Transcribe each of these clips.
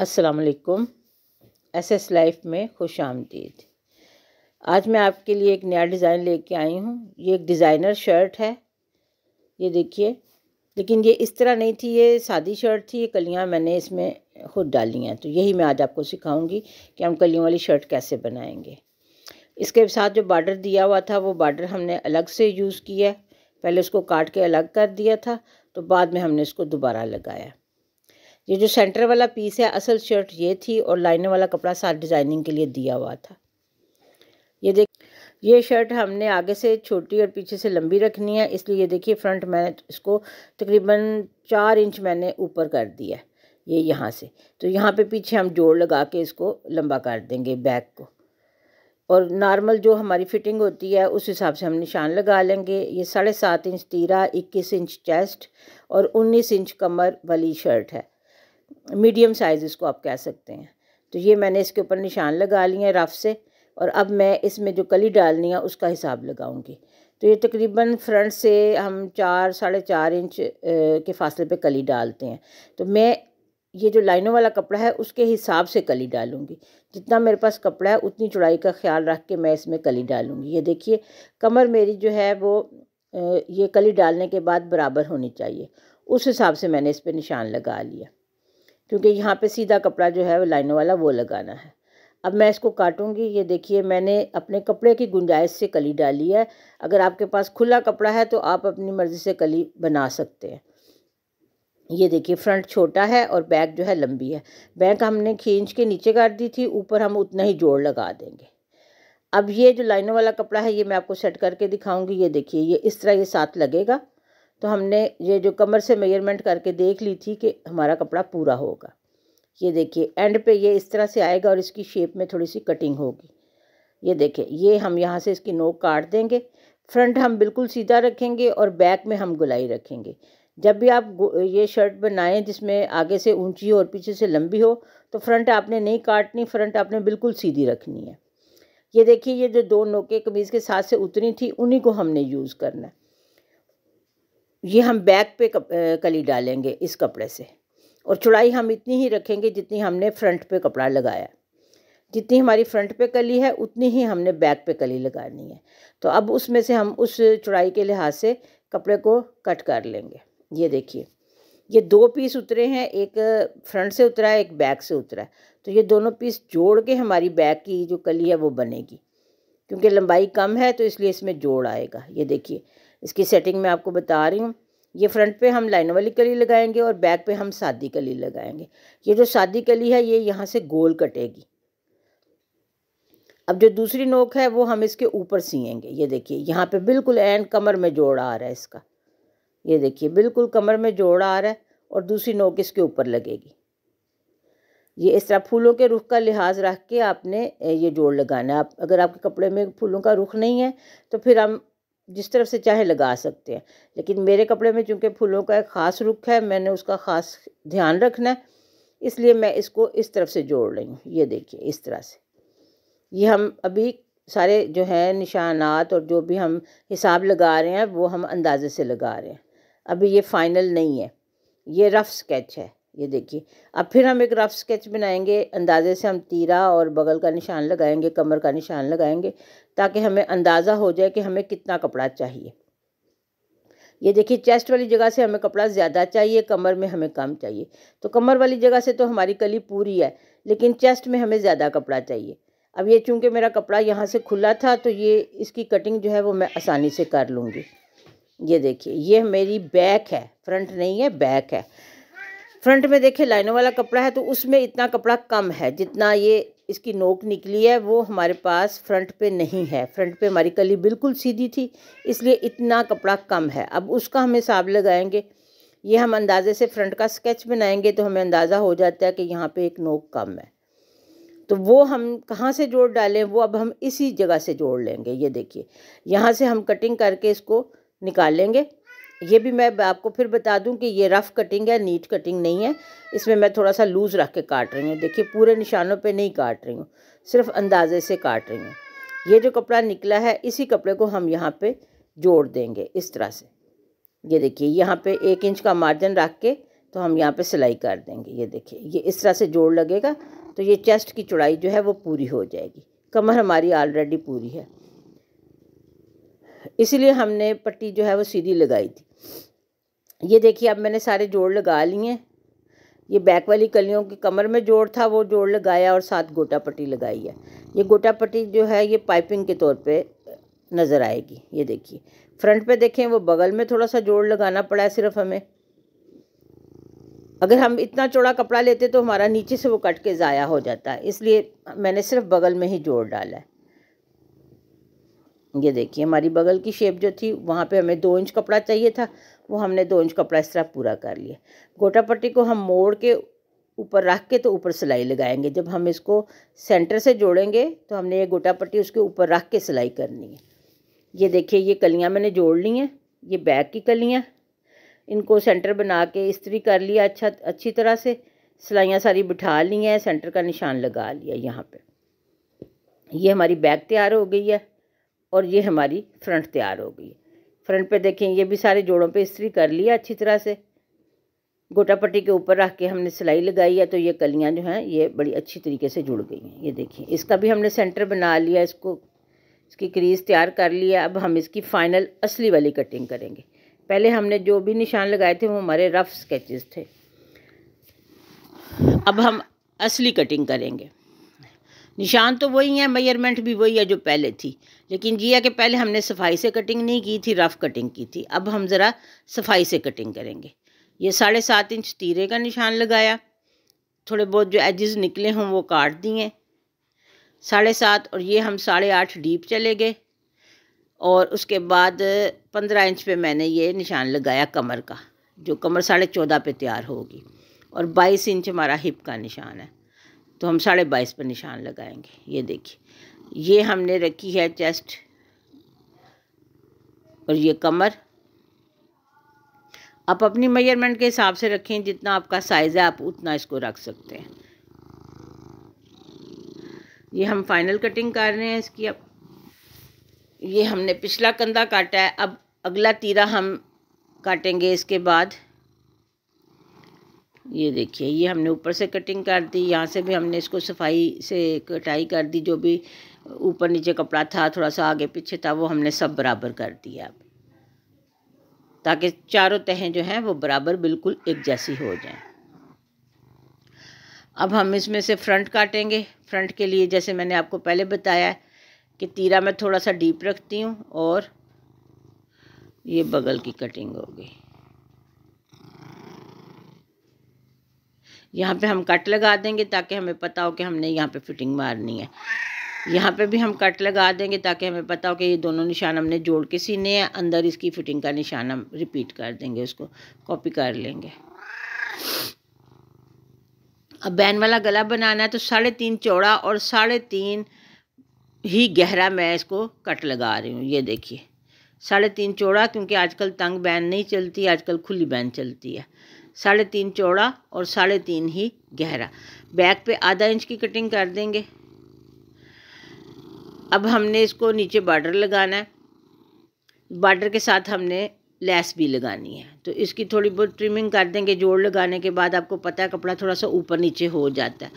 असलकुम S S life में खुश आमदीद आज मैं आपके लिए एक नया डिज़ाइन लेके आई हूँ ये एक डिज़ाइनर शर्ट है ये देखिए लेकिन ये इस तरह नहीं थी ये सादी शर्ट थी ये कलियाँ मैंने इसमें खुद डाली हैं तो यही मैं आज आपको सिखाऊंगी कि हम कलियों वाली शर्ट कैसे बनाएंगे इसके साथ जो बार्डर दिया हुआ था वो बार्डर हमने अलग से यूज़ किया पहले उसको काट के अलग कर दिया था तो बाद में हमने इसको दोबारा लगाया ये जो सेंटर वाला पीस है असल शर्ट ये थी और लाइनर वाला कपड़ा साथ डिज़ाइनिंग के लिए दिया हुआ था ये देख ये शर्ट हमने आगे से छोटी और पीछे से लंबी रखनी है इसलिए ये देखिए फ्रंट मैंने इसको तकरीबन चार इंच मैंने ऊपर कर दिया है ये यहाँ से तो यहाँ पे पीछे हम जोड़ लगा के इसको लंबा कर देंगे बैक को और नॉर्मल जो हमारी फिटिंग होती है उस हिसाब से हम निशान लगा लेंगे ये साढ़े सात इंच तीरा इक्कीस इंच चेस्ट और उन्नीस इंच कमर वाली शर्ट है मीडियम साइज़ इसको आप कह सकते हैं तो ये मैंने इसके ऊपर निशान लगा लिए हैं रफ से और अब मैं इसमें जो कली डालनी है उसका हिसाब लगाऊंगी तो ये तकरीबन फ्रंट से हम चार साढ़े चार इंच के फासले पे कली डालते हैं तो मैं ये जो लाइनों वाला कपड़ा है उसके हिसाब से कली डालूंगी जितना मेरे पास कपड़ा है उतनी चौड़ाई का ख्याल रख के मैं इसमें कली डालूंगी ये देखिए कमर मेरी जो है वो ये कली डालने के बाद बराबर होनी चाहिए उस हिसाब से मैंने इस पर निशान लगा लिया क्योंकि यहाँ पे सीधा कपड़ा जो है वो लाइनों वाला वो लगाना है अब मैं इसको काटूंगी ये देखिए मैंने अपने कपड़े की गुंजाइश से कली डाली है अगर आपके पास खुला कपड़ा है तो आप अपनी मर्ज़ी से कली बना सकते हैं ये देखिए फ्रंट छोटा है और बैक जो है लंबी है बैक हमने खींच के नीचे काट दी थी ऊपर हम उतना ही जोड़ लगा देंगे अब ये जो लाइनों वाला कपड़ा है ये मैं आपको सेट करके दिखाऊंगी ये देखिए ये इस तरह ये साथ लगेगा तो हमने ये जो कमर से मेजरमेंट करके देख ली थी कि हमारा कपड़ा पूरा होगा ये देखिए एंड पे ये इस तरह से आएगा और इसकी शेप में थोड़ी सी कटिंग होगी ये देखिए ये हम यहाँ से इसकी नोक काट देंगे फ्रंट हम बिल्कुल सीधा रखेंगे और बैक में हम गुलाई रखेंगे जब भी आप ये शर्ट बनाएं जिसमें आगे से ऊंची हो और पीछे से लंबी हो तो फ्रंट आपने नहीं काटनी फ्रंट आपने बिल्कुल सीधी रखनी है ये देखिए ये जो दो नोके कमीज़ के साथ से उतरी थी उन्हीं को हमने यूज़ करना है ये हम बैक पे कप, कली डालेंगे इस कपड़े से और चौड़ाई हम इतनी ही रखेंगे जितनी हमने फ्रंट पे कपड़ा लगाया जितनी हमारी फ्रंट पे कली है उतनी ही हमने बैक पे कली लगानी है तो अब उसमें से हम उस चौड़ाई के लिहाज से कपड़े को कट कर लेंगे ये देखिए ये दो पीस उतरे हैं एक फ्रंट से उतरा है एक बैक से उतरा है तो ये दोनों पीस जोड़ के हमारी बैक की जो कली है वो बनेगी क्योंकि लंबाई कम है तो इसलिए इसमें जोड़ आएगा ये देखिए इसकी सेटिंग मैं आपको बता रही हूँ ये फ्रंट पे हम लाइन वाली कली लगाएंगे और बैक पे हम सादी कली लगाएंगे ये जो सादी कली है ये यहाँ से गोल कटेगी अब जो दूसरी नोक है वो हम इसके ऊपर सीएंगे ये देखिए यहाँ पे बिल्कुल एंड कमर में जोड़ आ रहा है इसका ये देखिए बिल्कुल कमर में जोड़ आ रहा है और दूसरी नोक इसके ऊपर लगेगी ये इस तरह फूलों के रुख का लिहाज रख के आपने ये जोड़ लगाना है आप अगर आपके कपड़े में फूलों का रुख नहीं है तो फिर हम जिस तरफ से चाहे लगा सकते हैं लेकिन मेरे कपड़े में चूंकि फूलों का एक ख़ास रुख है मैंने उसका ख़ास ध्यान रखना है इसलिए मैं इसको इस तरफ से जोड़ रही हूँ ये देखिए इस तरह से ये हम अभी सारे जो हैं निशानात और जो भी हम हिसाब लगा रहे हैं वो हम अंदाजे से लगा रहे हैं अभी ये फ़ाइनल नहीं है ये रफ़ स्केच है ये देखिए अब फिर हम एक रफ़ स्केच बनाएंगे अंदाजे से हम तीरा और बगल का निशान लगाएंगे कमर का निशान लगाएंगे ताकि हमें अंदाज़ा हो जाए कि हमें कितना कपड़ा चाहिए ये देखिए चेस्ट वाली जगह से हमें कपड़ा ज़्यादा चाहिए कमर में हमें कम चाहिए तो कमर वाली जगह से तो हमारी कली पूरी है लेकिन चेस्ट में हमें ज़्यादा कपड़ा चाहिए अब ये चूंकि मेरा कपड़ा यहाँ से खुला था तो ये इसकी कटिंग जो है वो मैं आसानी से कर लूँगी ये देखिए ये मेरी बैक है फ्रंट नहीं है बैक है फ्रंट में देखे लाइनों वाला कपड़ा है तो उसमें इतना कपड़ा कम है जितना ये इसकी नोक निकली है वो हमारे पास फ्रंट पे नहीं है फ्रंट पे हमारी कली बिल्कुल सीधी थी इसलिए इतना कपड़ा कम है अब उसका हम हिसाब लगाएंगे ये हम अंदाजे से फ्रंट का स्केच बनाएंगे तो हमें अंदाज़ा हो जाता है कि यहाँ पे एक नोक कम है तो वो हम कहाँ से जोड़ डालें वो अब हम इसी जगह से जोड़ लेंगे ये देखिए यहाँ से हम कटिंग करके इसको निकालेंगे ये भी मैं आपको फिर बता दूं कि ये रफ़ कटिंग है नीट कटिंग नहीं है इसमें मैं थोड़ा सा लूज़ रख के काट रही हूँ देखिए पूरे निशानों पे नहीं काट रही हूँ सिर्फ अंदाजे से काट रही हूँ ये जो कपड़ा निकला है इसी कपड़े को हम यहाँ पे जोड़ देंगे इस तरह से ये देखिए यहाँ पे एक इंच का मार्जिन रख के तो हम यहाँ पर सिलाई कर देंगे ये देखिए ये इस तरह से जोड़ लगेगा तो ये चेस्ट की चौड़ाई जो है वो पूरी हो जाएगी कमर हमारी ऑलरेडी पूरी है इसीलिए हमने पट्टी जो है वो सीधी लगाई थी ये देखिए अब मैंने सारे जोड़ लगा लिए ये बैक वाली कलियों की कमर में जोड़ था वो जोड़ लगाया और साथ गोटा पट्टी लगाई है ये गोटा पट्टी जो है ये पाइपिंग के तौर पे नज़र आएगी ये देखिए फ्रंट पे देखें वो बगल में थोड़ा सा जोड़ लगाना पड़ा है सिर्फ हमें अगर हम इतना चौड़ा कपड़ा लेते तो हमारा नीचे से वो कट के ज़ाया हो जाता है इसलिए मैंने सिर्फ बगल में ही जोड़ डाला है ये देखिए हमारी बगल की शेप जो थी वहाँ पे हमें दो इंच कपड़ा चाहिए था वो हमने दो इंच कपड़ा इस तरह पूरा कर लिया गोटा पट्टी को हम मोड़ के ऊपर रख के तो ऊपर सिलाई लगाएंगे जब हम इसको सेंटर से जोड़ेंगे तो हमने ये गोटा पट्टी उसके ऊपर रख के सिलाई करनी है ये देखिए ये कलियाँ मैंने जोड़ ली हैं ये बैक की कलियाँ इनको सेंटर बना के इस्त्री कर लिया अच्छा अच्छी तरह से सिलाइयाँ सारी बिठा ली हैं सेंटर का निशान लगा लिया यहाँ पर ये हमारी बैग तैयार हो गई है और ये हमारी फ्रंट तैयार हो गई फ्रंट पे देखें ये भी सारे जोड़ों पे इस्त्री कर लिया अच्छी तरह से गोटा पट्टी के ऊपर रख के हमने सिलाई लगाई है तो ये कलियाँ जो हैं ये बड़ी अच्छी तरीके से जुड़ गई हैं ये देखिए इसका भी हमने सेंटर बना लिया इसको इसकी क्रीज तैयार कर लिया अब हम इसकी फ़ाइनल असली वाली कटिंग करेंगे पहले हमने जो भी निशान लगाए थे वो हमारे रफ़ स्केचेस थे अब हम असली कटिंग करेंगे निशान तो वही है मेजरमेंट भी वही है जो पहले थी लेकिन जी है कि पहले हमने सफाई से कटिंग नहीं की थी रफ़ कटिंग की थी अब हम ज़रा सफाई से कटिंग करेंगे ये साढ़े सात इंच तीरे का निशान लगाया थोड़े बहुत जो एजेस निकले हों वो काट दिए साढ़े सात और ये हम साढ़े आठ डीप चले गए और उसके बाद पंद्रह इंच पे मैंने ये निशान लगाया कमर का जो कमर साढ़े चौदह पे तैयार होगी और बाईस इंच हमारा हिप का निशान है तो हम साढ़े बाईस पर निशान लगाएंगे ये देखिए ये हमने रखी है चेस्ट और ये कमर आप अपनी मेजरमेंट के हिसाब से रखें जितना आपका साइज़ है आप उतना इसको रख सकते हैं ये हम फाइनल कटिंग कर रहे हैं इसकी अब ये हमने पिछला कंधा काटा है अब अगला तीरा हम काटेंगे इसके बाद ये देखिए ये हमने ऊपर से कटिंग कर दी यहाँ से भी हमने इसको सफाई से कटाई कर दी जो भी ऊपर नीचे कपड़ा था थोड़ा सा आगे पीछे था वो हमने सब बराबर कर दिया अब ताकि चारों तहें जो हैं वो बराबर बिल्कुल एक जैसी हो जाएं अब हम इसमें से फ्रंट काटेंगे फ्रंट के लिए जैसे मैंने आपको पहले बताया है कि तीरा मैं थोड़ा सा डीप रखती हूँ और ये बगल की कटिंग होगी यहाँ पे हम कट लगा देंगे ताकि हमें पता हो कि हमने यहाँ पे फिटिंग मारनी है यहाँ पे भी हम कट लगा देंगे ताकि हमें पता हो कि ये दोनों निशान हमने जोड़ के सीने हैं अंदर इसकी फिटिंग का निशान हम रिपीट कर देंगे उसको कॉपी कर लेंगे अब बैन वाला गला बनाना है तो साढ़े तीन चौड़ा और साढ़े तीन ही गहरा मैं इसको कट लगा रही हूँ ये देखिए साढ़े तीन चौड़ा क्योंकि आजकल तंग बैन नहीं चलती आजकल खुली बैन चलती है साढ़े तीन चौड़ा और साढ़े तीन ही गहरा बैक पे आधा इंच की कटिंग कर देंगे अब हमने इसको नीचे बॉर्डर लगाना है बॉर्डर के साथ हमने लेस भी लगानी है तो इसकी थोड़ी बहुत ट्रिमिंग कर देंगे जोड़ लगाने के बाद आपको पता है कपड़ा थोड़ा सा ऊपर नीचे हो जाता है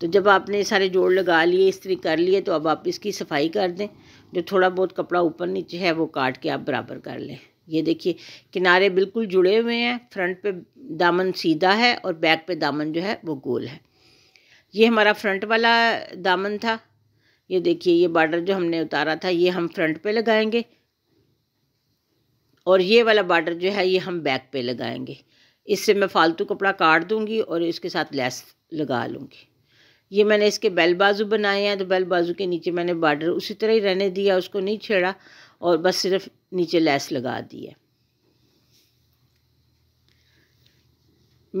तो जब आपने सारे जोड़ लगा लिए इस्त्री कर लिए तो अब आप इसकी सफाई कर दें जो थोड़ा बहुत कपड़ा ऊपर नीचे है वो काट के आप बराबर कर लें ये देखिए किनारे बिल्कुल जुड़े हुए हैं फ्रंट पे दामन सीधा है और बैक पे दामन जो है वो गोल है ये हमारा फ्रंट वाला दामन था ये देखिए ये बॉर्डर जो हमने उतारा था ये हम फ्रंट पे लगाएंगे और ये वाला बॉर्डर जो है ये हम बैक पे लगाएंगे इससे मैं फालतू कपड़ा काट दूँगी और इसके साथ लेस लगा लूँगी ये मैंने इसके बेल बाजू बनाए हैं तो बेल बाजू के नीचे मैंने बॉर्डर उसी तरह ही रहने दिया उसको नहीं छेड़ा और बस सिर्फ नीचे लैस लगा दी है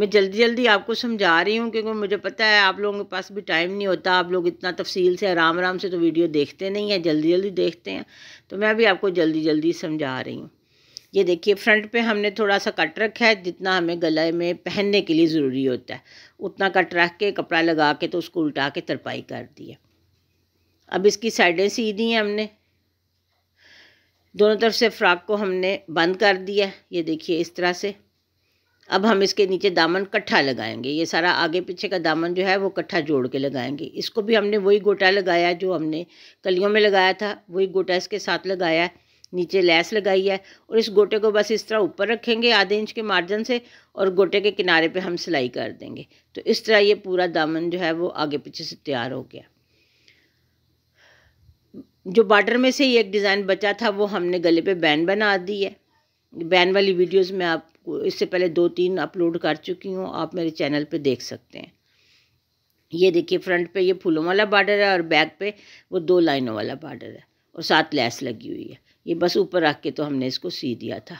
मैं जल्दी जल्दी आपको समझा रही हूँ क्योंकि मुझे पता है आप लोगों के पास भी टाइम नहीं होता आप लोग इतना तफसील से आराम आराम से तो वीडियो देखते नहीं हैं जल्दी जल्दी देखते हैं तो मैं भी आपको जल्दी जल्दी समझा रही हूँ ये देखिए फ्रंट पे हमने थोड़ा सा कट रखा है जितना हमें गले में पहनने के लिए ज़रूरी होता है उतना कट रख के कपड़ा लगा के तो उसको उल्टा के तरपाई कर दी है अब इसकी साइडें सी दी हैं हमने दोनों तरफ से फ्राक को हमने बंद कर दिया ये देखिए इस तरह से अब हम इसके नीचे दामन कट्ठा लगाएंगे ये सारा आगे पीछे का दामन जो है वो कट्ठा जोड़ के लगाएंगे इसको भी हमने वही गोटा लगाया जो हमने कलियों में लगाया था वही गोटा इसके साथ लगाया है नीचे लैस लगाई है और इस गोटे को बस इस तरह ऊपर रखेंगे आधे इंच के मार्जिन से और गोटे के किनारे पे हम सिलाई कर देंगे तो इस तरह ये पूरा दामन जो है वो आगे पीछे से तैयार हो गया जो बॉर्डर में से ही एक डिज़ाइन बचा था वो हमने गले पे बैन बना दी है बैन वाली वीडियोस में आप इससे पहले दो तीन अपलोड कर चुकी हूँ आप मेरे चैनल पे देख सकते हैं ये देखिए फ्रंट पे ये फूलों वाला बॉर्डर है और बैक पे वो दो लाइनों वाला बॉर्डर है और साथ लैस लगी हुई है ये बस ऊपर रख के तो हमने इसको सी दिया था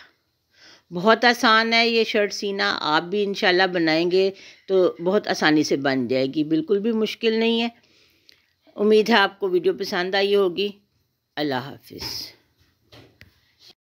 बहुत आसान है ये शर्ट सीना आप भी इन बनाएंगे तो बहुत आसानी से बन जाएगी बिल्कुल भी मुश्किल नहीं है उम्मीद है आपको वीडियो पसंद आई होगी अल्लाह हाफिज़